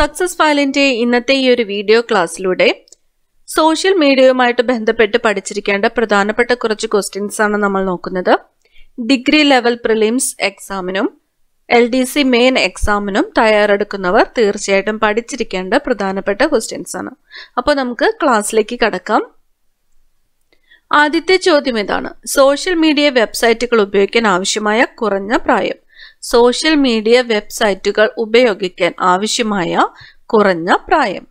success ഫയലിൻ്റെ ഇന്നത്തെ ഈ ഒരു വീഡിയോ ക്ലാസ്സിലൂടെ സോഷ്യൽ മീഡിയയുമായിട്ട് ബന്ധപ്പെട്ട് പഠിച്ചിരിക്കേണ്ട പ്രധാനപ്പെട്ട കുറച്ച് ക്വസ്റ്റ്യൻസ് ആണ് നമ്മൾ നോക്കുന്നത് ഡിഗ്രി ലെവൽ പ്രിലിംസ് എക്സാമിനും എൽ ഡി സി മെയിൻ എക്സാമിനും തയ്യാറെടുക്കുന്നവർ തീർച്ചയായിട്ടും പഠിച്ചിരിക്കേണ്ട പ്രധാനപ്പെട്ട ക്വസ്റ്റ്യൻസ് ആണ് അപ്പോൾ നമുക്ക് ക്ലാസ്സിലേക്ക് കടക്കാം ആദ്യത്തെ ചോദ്യം ഇതാണ് സോഷ്യൽ മീഡിയ വെബ്സൈറ്റുകൾ ഉപയോഗിക്കാൻ ആവശ്യമായ കുറഞ്ഞ പ്രായം സോഷ്യൽ മീഡിയ വെബ്സൈറ്റുകൾ ഉപയോഗിക്കാൻ ആവശ്യമായ കുറഞ്ഞ പ്രായം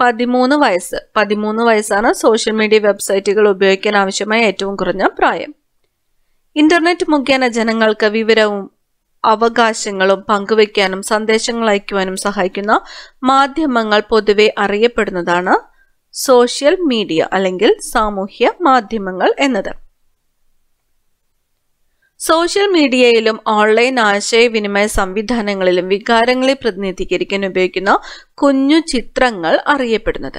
പതിമൂന്ന് വയസ്സ് പതിമൂന്ന് വയസ്സാണ് സോഷ്യൽ മീഡിയ വെബ്സൈറ്റുകൾ ഉപയോഗിക്കാൻ ആവശ്യമായ ഏറ്റവും കുറഞ്ഞ പ്രായം ഇന്റർനെറ്റ് മുഖേന ജനങ്ങൾക്ക് വിവരവും അവകാശങ്ങളും പങ്കുവയ്ക്കാനും സന്ദേശങ്ങൾ അയക്കുവാനും സഹായിക്കുന്ന മാധ്യമങ്ങൾ പൊതുവെ അറിയപ്പെടുന്നതാണ് സോഷ്യൽ മീഡിയ അല്ലെങ്കിൽ സാമൂഹ്യ മാധ്യമങ്ങൾ എന്നത് സോഷ്യൽ മീഡിയയിലും ഓൺലൈൻ ആശയവിനിമയ സംവിധാനങ്ങളിലും വികാരങ്ങളെ പ്രതിനിധീകരിക്കാൻ ഉപയോഗിക്കുന്ന കുഞ്ഞു ചിത്രങ്ങൾ അറിയപ്പെടുന്നത്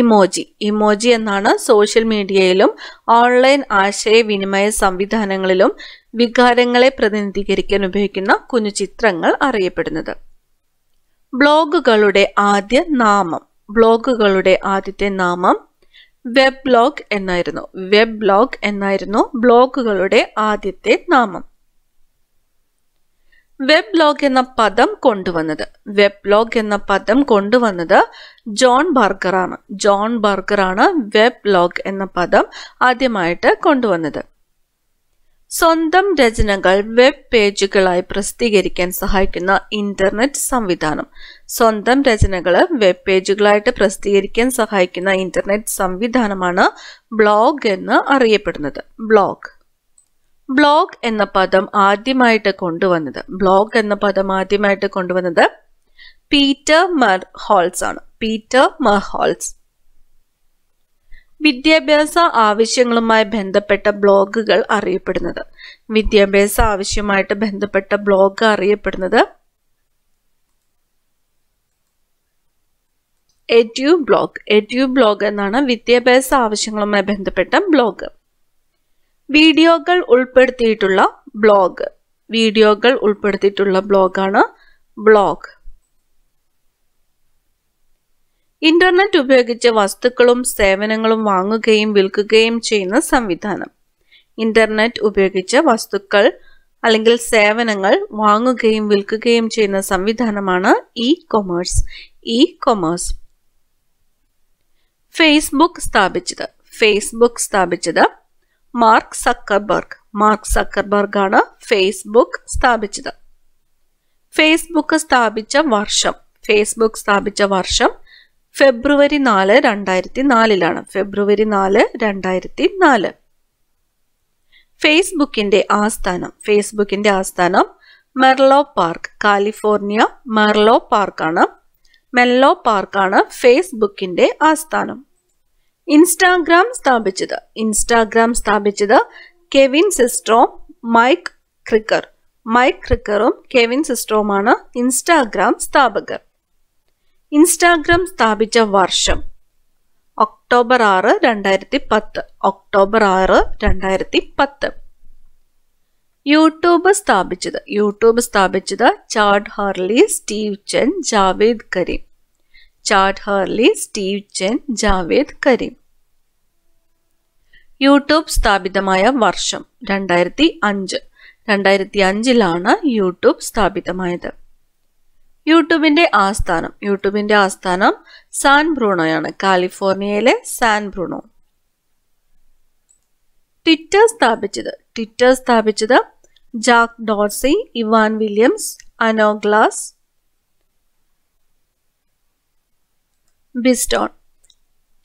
ഇമോജി ഇമോജി എന്നാണ് സോഷ്യൽ മീഡിയയിലും ഓൺലൈൻ ആശയവിനിമയ സംവിധാനങ്ങളിലും വികാരങ്ങളെ പ്രതിനിധീകരിക്കാൻ ഉപയോഗിക്കുന്ന കുഞ്ഞു ചിത്രങ്ങൾ അറിയപ്പെടുന്നത് ബ്ലോഗുകളുടെ ആദ്യ നാമം ബ്ലോഗുകളുടെ ആദ്യത്തെ നാമം വെബ് ബ്ലോഗ് എന്നായിരുന്നു വെബ് ബ്ലോഗ് എന്നായിരുന്നു ബ്ലോഗുകളുടെ ആദ്യത്തെ നാമം വെബ് ബ്ലോഗ് എന്ന പദം കൊണ്ടുവന്നത് വെബ് ബ്ലോഗ് എന്ന പദം കൊണ്ടുവന്നത് ജോൺ ബർഗറാണ് ജോൺ ബർഗറാണ് വെബ് ബ്ലോഗ് എന്ന പദം ആദ്യമായിട്ട് കൊണ്ടുവന്നത് സ്വന്തം രചനകൾ വെബ് പേജുകളായി പ്രസിദ്ധീകരിക്കാൻ സഹായിക്കുന്ന ഇന്റർനെറ്റ് സംവിധാനം സ്വന്തം രചനകൾ വെബ് പേജുകളായിട്ട് പ്രസിദ്ധീകരിക്കാൻ സഹായിക്കുന്ന ഇന്റർനെറ്റ് സംവിധാനമാണ് ബ്ലോഗ് എന്ന് അറിയപ്പെടുന്നത് ബ്ലോഗ് ബ്ലോഗ് എന്ന പദം ആദ്യമായിട്ട് കൊണ്ടുവന്നത് ബ്ലോഗ് എന്ന പദം ആദ്യമായിട്ട് കൊണ്ടുവന്നത് പീറ്റർ മർ ഹോൾസ് ആണ് പീറ്റർ മർ ഹോൾസ് വിദ്യാഭ്യാസ ആവശ്യങ്ങളുമായി ബന്ധപ്പെട്ട ബ്ലോഗുകൾ അറിയപ്പെടുന്നത് വിദ്യാഭ്യാസ ആവശ്യമായിട്ട് ബന്ധപ്പെട്ട ബ്ലോഗ് അറിയപ്പെടുന്നത് എഡ്യു ബ്ലോഗ് എഡ്യു ബ്ലോഗ് എന്നാണ് വിദ്യാഭ്യാസ ആവശ്യങ്ങളുമായി ബന്ധപ്പെട്ട ബ്ലോഗ് വീഡിയോകൾ ഉൾപ്പെടുത്തിയിട്ടുള്ള ബ്ലോഗ് വീഡിയോകൾ ഉൾപ്പെടുത്തിയിട്ടുള്ള ബ്ലോഗാണ് ബ്ലോഗ് ഇന്റർനെറ്റ് ഉപയോഗിച്ച് വസ്തുക്കളും സേവനങ്ങളും വാങ്ങുകയും വിൽക്കുകയും ചെയ്യുന്ന സംവിധാനം ഇന്റർനെറ്റ് ഉപയോഗിച്ച് വസ്തുക്കൾ അല്ലെങ്കിൽ സേവനങ്ങൾ വാങ്ങുകയും വിൽക്കുകയും ചെയ്യുന്ന സംവിധാനമാണ് e commerce e commerce Facebook സ്ഥാപിച്ചത് ഫേസ്ബുക്ക് സ്ഥാപിച്ചത് മാർക്ക് സക്കർബർഗ് മാർക്ക് സക്കർബർഗ് ആണ് ഫേസ്ബുക്ക് സ്ഥാപിച്ചത് ഫേസ്ബുക്ക് സ്ഥാപിച്ച വർഷം ഫേസ്ബുക്ക് സ്ഥാപിച്ച വർഷം ഫെബ്രുവരി നാല് രണ്ടായിരത്തി നാലിലാണ് ഫെബ്രുവരി നാല് രണ്ടായിരത്തി നാല് ഫേസ്ബുക്കിന്റെ ആസ്ഥാനം ഫേസ്ബുക്കിന്റെ ആസ്ഥാനം മെർലോ പാർക്ക് കാലിഫോർണിയ മെർലോ പാർക്കാണ് മെല്ലോ പാർക്കാണ് ഫേസ്ബുക്കിന്റെ ആസ്ഥാനം ഇൻസ്റ്റാഗ്രാം സ്ഥാപിച്ചത് ഇൻസ്റ്റാഗ്രാം സ്ഥാപിച്ചത് Kevin Systrom Mike Krieger Mike ക്രിക്കറും കെവിൻ സിസ്ട്രോമാണ് ഇൻസ്റ്റാഗ്രാം സ്ഥാപകർ ഇൻസ്റ്റാഗ്രാം സ്ഥാപിച്ച വർഷം ഒക്ടോബർ ആറ് രണ്ടായിരത്തി പത്ത് ഒക്ടോബർ ആറ് രണ്ടായിരത്തി പത്ത് യൂട്യൂബ് സ്ഥാപിച്ചത് യൂട്യൂബ് സ്ഥാപിച്ചത് Chad Hurley Steve Chen Jawed Karim Chad Hurley Steve Chen Jawed Karim YouTube സ്ഥാപിതമായ വർഷം രണ്ടായിരത്തി അഞ്ച് രണ്ടായിരത്തി അഞ്ചിലാണ് യൂട്യൂബ് സ്ഥാപിതമായത് യൂട്യൂബിന്റെ ആസ്ഥാനം യൂട്യൂബിന്റെ ആസ്ഥാനം സാൻ ബ്രൂണോയാണ് കാലിഫോർണിയയിലെ സാൻ ബ്രൂണോ ട്വിറ്റർ സ്ഥാപിച്ചത് ട്വിറ്റർ സ്ഥാപിച്ചത് Jack Dorsey Evan Williams Noah Glass Biz Stone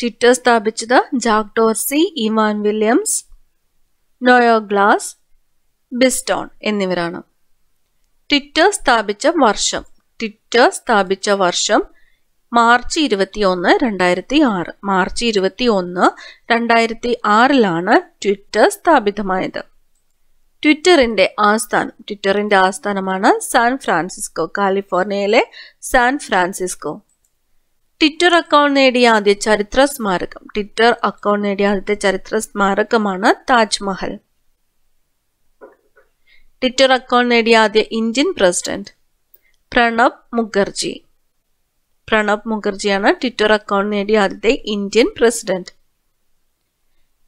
Twitter സ്ഥാപിച്ചത് Jack Dorsey Evan Williams Noah Glass Biz Stone എന്നിവരാണ് ട്വിറ്റർ സ്ഥാപിച്ച വർഷം ട്വിറ്റർ സ്ഥാപിച്ച വർഷം മാർച്ച് ഒന്ന് രണ്ടായിരത്തി ആറ് മാർച്ച് ഒന്ന് രണ്ടായിരത്തി ആറിലാണ് ട്വിറ്റർ സ്ഥാപിതമായത് ട്വിറ്ററിന്റെ ആസ്ഥാനം ട്വിറ്ററിന്റെ ആസ്ഥാനമാണ് സാൻ ഫ്രാൻസിസ്കോ കാലിഫോർണിയയിലെ സാൻ ഫ്രാൻസിസ്കോ ട്വിറ്റർ അക്കൗണ്ട് നേടിയ ആദ്യ ചരിത്ര സ്മാരകം ട്വിറ്റർ അക്കൗണ്ട് നേടിയ ആദ്യത്തെ ചരിത്ര സ്മാരകമാണ് താജ്മഹൽ ട്വിറ്റർ അക്കൗണ്ട് നേടിയ ആദ്യ ഇന്ത്യൻ പ്രസിഡന്റ് പ്രണബ് മുഖർജി പ്രണബ് മുഖർജിയാണ് ട്വിറ്റർ അക്കൗണ്ട് നേടിയ ആദ്യത്തെ ഇന്ത്യൻ പ്രസിഡന്റ്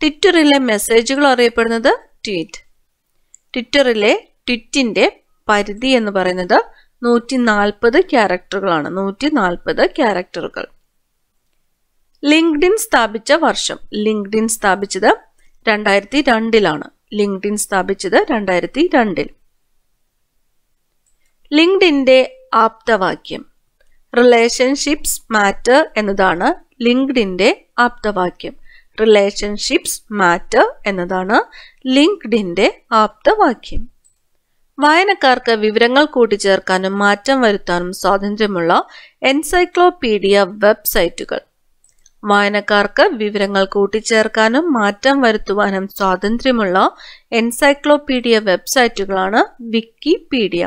ട്വിറ്ററിലെ മെസ്സേജുകൾ അറിയപ്പെടുന്നത് ട്വീറ്റ് ട്വിറ്ററിലെ ട്വിറ്റിന്റെ പരിധി എന്ന് പറയുന്നത് നൂറ്റി നാൽപ്പത് ക്യാരക്ടറുകളാണ് നൂറ്റി നാൽപ്പത് ക്യാരക്ടറുകൾ ലിങ്ക്ഡിൻ സ്ഥാപിച്ച വർഷം ലിങ്ക്ഡിൻ സ്ഥാപിച്ചത് രണ്ടായിരത്തി രണ്ടിലാണ് ലിങ്ക്ഡിൻ സ്ഥാപിച്ചത് രണ്ടായിരത്തി രണ്ടിൽ ലിങ്ക്ഡിൻ്റെ ആപ്തവാക്യം റിലേഷൻഷിപ്സ് മാറ്റർ എന്നതാണ് ലിങ്ക്ഡിൻ്റെ ആപ്തവാക്യം റിലേഷൻഷിപ്സ് മാറ്റർ എന്നതാണ് ലിങ്ക്ഡിൻ്റെ ആപ്തവാക്യം വായനക്കാർക്ക് വിവരങ്ങൾ കൂട്ടിച്ചേർക്കാനും മാറ്റം വരുത്താനും സ്വാതന്ത്ര്യമുള്ള എൻസൈക്ലോപീഡിയ വെബ്സൈറ്റുകൾ വായനക്കാർക്ക് വിവരങ്ങൾ കൂട്ടിച്ചേർക്കാനും മാറ്റം വരുത്തുവാനും സ്വാതന്ത്ര്യമുള്ള എൻസൈക്ലോപീഡിയ വെബ്സൈറ്റുകളാണ് വിക്കിപീഡിയ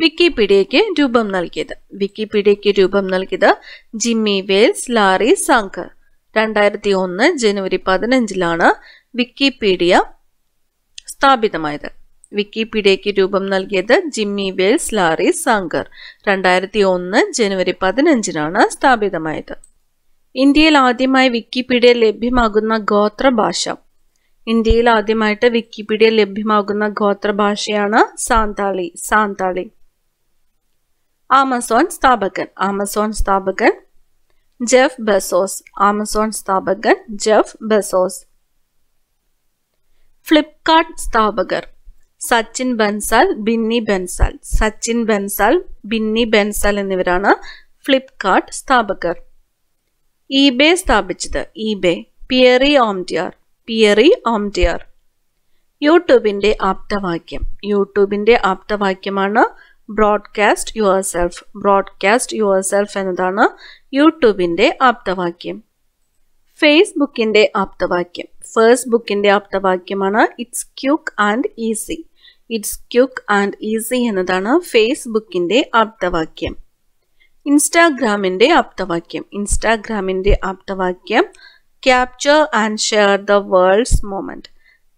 വിക്കിപീഡിയയ്ക്ക് രൂപം നൽകിയത് വിക്കിപീഡിയയ്ക്ക് രൂപം നൽകിയത് ജിമ്മി വേൽസ് ലാറി സാങ്കർ രണ്ടായിരത്തി ഒന്ന് ജനുവരി പതിനഞ്ചിലാണ് വിക്കിപീഡിയ സ്ഥാപിതമായത് വിക്കിപീഡിയയ്ക്ക് രൂപം നൽകിയത് ജിമ്മി വേൽസ് ലാറി സാങ്കർ രണ്ടായിരത്തി ഒന്ന് ജനുവരി പതിനഞ്ചിനാണ് സ്ഥാപിതമായത് ഇന്ത്യയിൽ ആദ്യമായി വിക്കിപീഡിയ ലഭ്യമാകുന്ന ഗോത്രഭാഷ ഇന്ത്യയിൽ ആദ്യമായിട്ട് വിക്കിപീഡിയ ലഭ്യമാകുന്ന ഗോത്രഭാഷയാണ് സാന്താളി സാന്താളി ആമസോൺ സ്ഥാപകൻ ആമസോൺ സ്ഥാപകൻ ജെഫ് ബസോസ് ആമസോൺ സ്ഥാപകൻ ജെഫ് ബസോസ് ഫ്ലിപ്കാർട്ട് സ്ഥാപകർ സച്ചിൻ ബൻസാൽ ബിന്നി ബൻസാൽ സച്ചിൻ ബൻസാൽ ബിന്നി ബൻസാൽ എന്നിവരാണ് ഫ്ലിപ്കാർട്ട് സ്ഥാപകർ ഈബേ സ്ഥാപിച്ചത് eBay Pierre Omidyar Pierre Omidyar യൂട്യൂബിൻ്റെ ആപ്തവാക്യം യൂട്യൂബിൻ്റെ ആപ്തവാക്യമാണ് broadcast yourself broadcast yourself എന്നതാണ് യൂട്യൂബിൻ്റെ ആപ്തവാക്യം ഫേസ്ബുക്കിൻ്റെ ആപ്തവാക്യം ഫേസ്ബുക്കിൻ്റെ ആപ്തവാക്യമാണ് it's quick and easy it's quick and easy എന്നതാണ് ഫേസ്ബുക്കിൻ്റെ ആപ്തവാക്യം ഇൻസ്റ്റാഗ്രാമിൻ്റെ ആപ്തവാക്യം ഇൻസ്റ്റാഗ്രാമിൻ്റെ ആപ്തവാക്യം capture and share the world's moment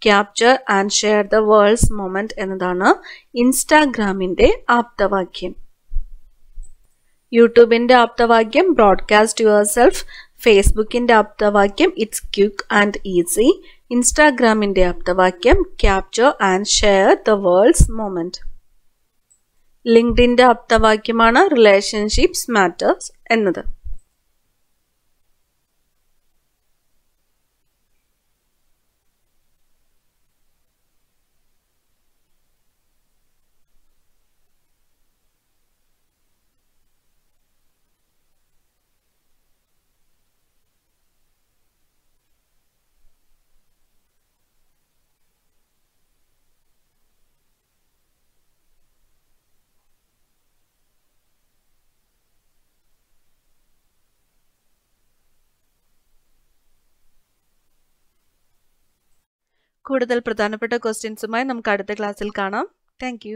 capture and share the world's moment എന്നതാണ് ഇൻസ്റ്റാഗ്രാമിൻ്റെ ആപ്തവാക്യം യൂട്യൂബിൻ്റെ ആപ്തവാക്യം ബ്രോഡ്കാസ്റ്റ് യുവർ സെൽഫ് ഫേസ്ബുക്കിൻ്റെ ആപ്തവാക്യം ഇറ്റ്സ് ക്യുക്ക് ആൻഡ് ഈസി ഇൻസ്റ്റാഗ്രാമിൻ്റെ ആപ്തവാക്യം capture and share the world's moment ലിങ്ക്ഡിൻ്റെ ആപ്തവാക്യമാണ് റിലേഷൻഷിപ്സ് മാറ്റേഴ്സ് എന്നത് കൂടുതൽ പ്രധാനപ്പെട്ട ക്വസ്റ്റ്യൻസുമായി നമുക്ക് അടുത്ത ക്ലാസ്സിൽ കാണാം താങ്ക്